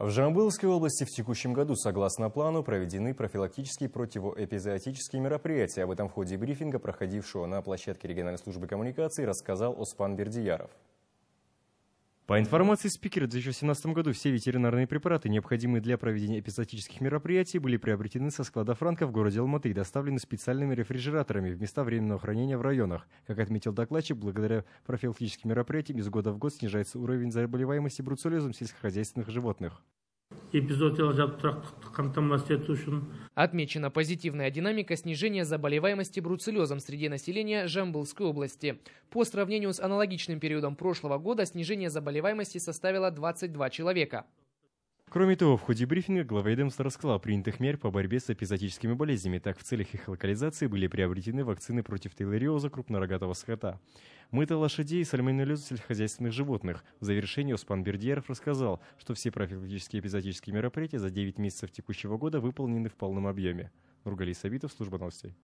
В Жамбылской области в текущем году, согласно плану, проведены профилактические противоэпизоотические мероприятия. Об этом в ходе брифинга, проходившего на площадке региональной службы коммуникации, рассказал Оспан Бердияров. По информации спикера, в 2017 году все ветеринарные препараты, необходимые для проведения эпизодических мероприятий, были приобретены со склада Франка в городе Алматы и доставлены специальными рефрижераторами в места временного хранения в районах. Как отметил докладчик, благодаря профилактическим мероприятиям из года в год снижается уровень заболеваемости бруцеллезом сельскохозяйственных животных. Отмечена позитивная динамика снижения заболеваемости бруцеллезом среди населения Жамбылской области. По сравнению с аналогичным периодом прошлого года снижение заболеваемости составило 22 человека. Кроме того, в ходе брифинга глава ведомства рассказал о принятых мер по борьбе с эпизодическими болезнями, так в целях их локализации были приобретены вакцины против телариоза крупнорогатого скота, мыта лошадей и сальмонеллеза сельскохозяйственных животных. В завершении Успан Бердиеров рассказал, что все профилактические эпизодические мероприятия за 9 месяцев текущего года выполнены в полном объеме. Нургали Сабитов, служба новостей.